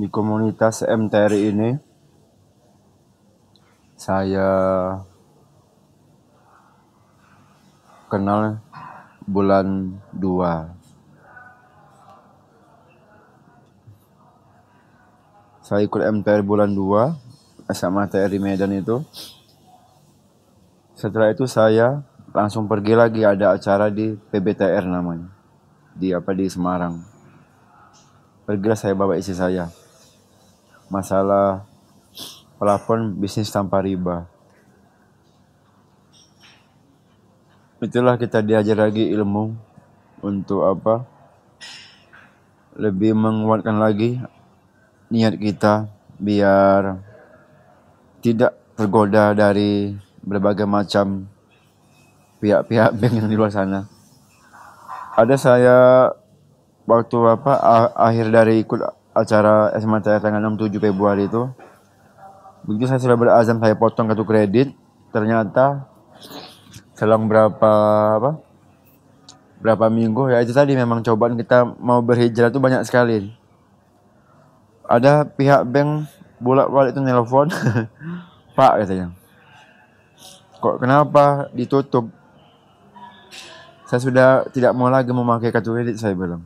di komunitas MTR ini saya kenal bulan 2 saya ikut MTR bulan 2 SMA TRI Medan itu setelah itu saya langsung pergi lagi ada acara di PBTR namanya di apa di Semarang pergilah saya bawa isi saya masalah pelapon bisnis tanpa riba. Itulah kita diajar lagi ilmu untuk apa? Lebih menguatkan lagi niat kita biar tidak tergoda dari berbagai macam pihak-pihak bank yang di luar sana. Ada saya waktu apa akhir dari ikut acara SMATF tanggal 67 Februari itu begitu saya sudah berazam saya potong kartu kredit ternyata selang berapa apa berapa minggu ya itu tadi memang cobaan kita mau berhijrah itu banyak sekali ada pihak bank bolak balik itu nelpon pak katanya kok kenapa ditutup saya sudah tidak mau lagi memakai kartu kredit saya bilang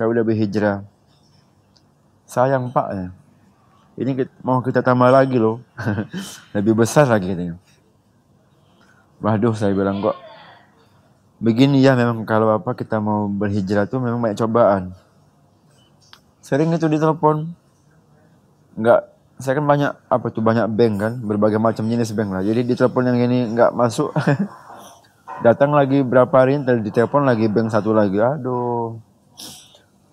saya sudah berhijrah sayang pak ya. Ini mau kita tambah lagi loh. Lebih besar lagi katanya. Waduh saya bilang kok. Begini ya memang kalau apa kita mau berhijrah tuh memang banyak cobaan. Sering itu ditelepon. Enggak saya kan banyak apa tuh banyak bank kan berbagai macam jenis bank lah jadi ditelepon yang ini nggak masuk datang lagi berapa hari di ditelepon lagi bank satu lagi aduh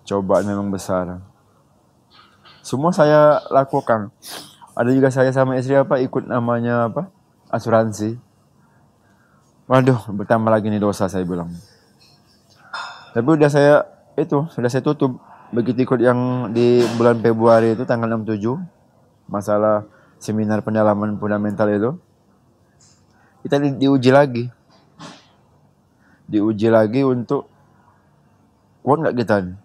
cobaan memang besar semua saya lakukan. Ada juga saya sama istri apa ikut namanya apa? Asuransi. Waduh, bertambah lagi nih dosa saya bilang. Tapi udah saya itu, sudah saya tutup. Begitu ikut yang di bulan Februari itu tanggal 67 masalah seminar pendalaman fundamental itu kita di, diuji lagi diuji lagi untuk kuat nggak kita nih?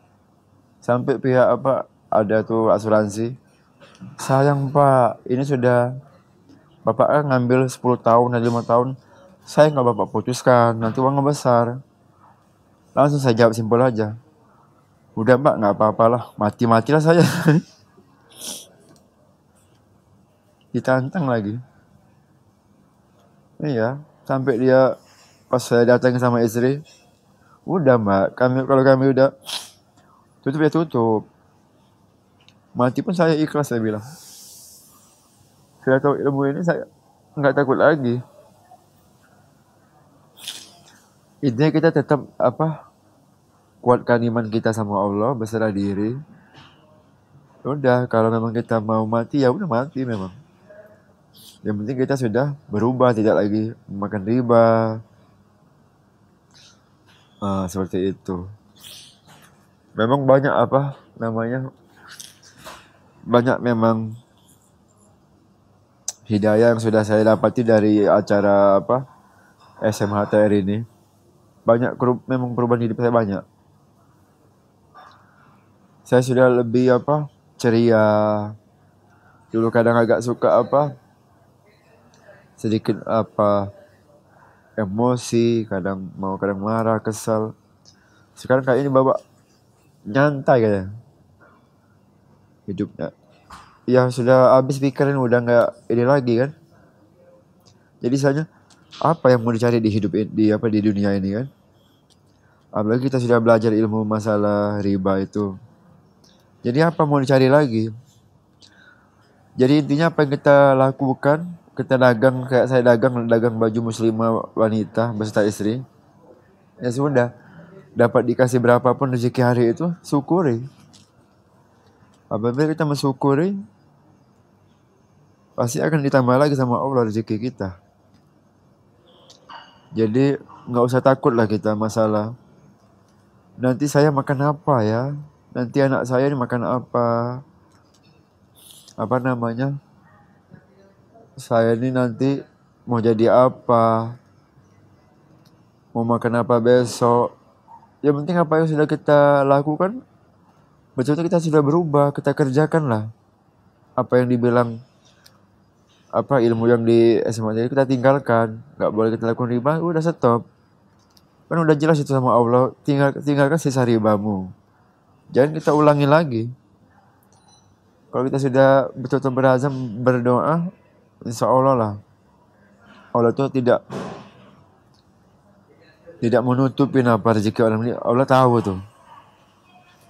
sampai pihak apa ada tuh asuransi sayang pak ini sudah bapak kan ngambil 10 tahun dan 5 tahun saya nggak bapak putuskan nanti uangnya besar langsung saya jawab simpel aja udah mbak nggak apa-apalah mati-matilah saya ditantang lagi iya sampai dia pas saya datang sama istri udah mbak kami kalau kami udah tutup ya tutup Mati pun saya ikhlas saya bilang. Saya tahu ilmu ini saya nggak takut lagi. Intinya kita tetap apa kuatkan iman kita sama Allah, berserah diri. Udah, kalau memang kita mau mati ya udah mati memang. Yang penting kita sudah berubah, tidak lagi makan riba. Ah, seperti itu. Memang banyak apa namanya banyak memang hidayah yang sudah saya dapati dari acara apa SMHTR ini banyak memang perubahan hidup saya banyak saya sudah lebih apa ceria dulu kadang agak suka apa sedikit apa emosi kadang mau kadang marah kesal sekarang kayak ini bapak nyantai kayaknya hidupnya ya sudah habis pikirin udah nggak ini lagi kan jadi misalnya apa yang mau dicari di hidup di apa di dunia ini kan apalagi kita sudah belajar ilmu masalah riba itu jadi apa mau dicari lagi jadi intinya apa yang kita lakukan kita dagang kayak saya dagang dagang baju muslimah wanita beserta istri ya sudah dapat dikasih berapapun rezeki hari itu syukuri apabila kita mensyukuri eh? pasti akan ditambah lagi sama Allah rezeki kita jadi nggak usah takut lah kita masalah nanti saya makan apa ya nanti anak saya ini makan apa apa namanya saya ini nanti mau jadi apa mau makan apa besok yang penting apa yang sudah kita lakukan betul kita sudah berubah kita kerjakanlah apa yang dibilang apa ilmu yang di SMA jadi kita tinggalkan nggak boleh kita lakukan riba udah stop kan udah jelas itu sama Allah tinggal tinggalkan sisa ribamu jangan kita ulangi lagi kalau kita sudah betul-betul berazam berdoa insya Allah lah Allah itu tidak tidak menutupin apa rezeki orang ini Allah tahu tuh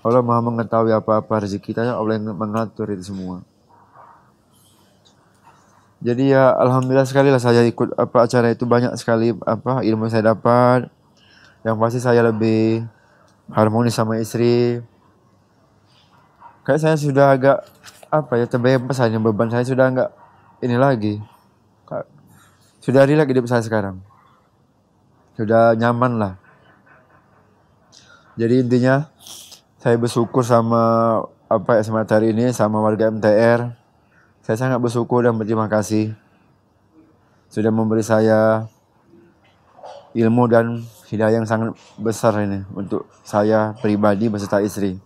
Allah maha mengetahui apa-apa rezeki kita, ya Allah yang mengatur itu semua. Jadi ya alhamdulillah sekali lah saya ikut apa acara itu banyak sekali apa ilmu saya dapat. Yang pasti saya lebih harmonis sama istri. Kayak saya sudah agak apa ya terbebas hanya beban saya sudah enggak ini lagi. Sudah rileks hidup saya sekarang. Sudah nyaman lah. Jadi intinya saya bersyukur sama apa SMA hari ini sama warga MTR. Saya sangat bersyukur dan berterima kasih sudah memberi saya ilmu dan hidayah yang sangat besar ini untuk saya pribadi beserta istri.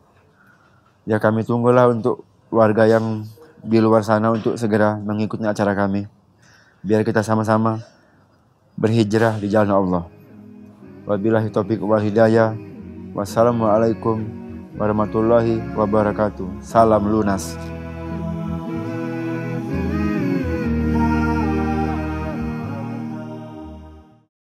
Ya kami tunggulah untuk warga yang di luar sana untuk segera mengikuti acara kami. Biar kita sama-sama berhijrah di jalan Allah. Wabillahi taufik wal hidayah. Wassalamualaikum warahmatullahi wabarakatuh. Salam lunas.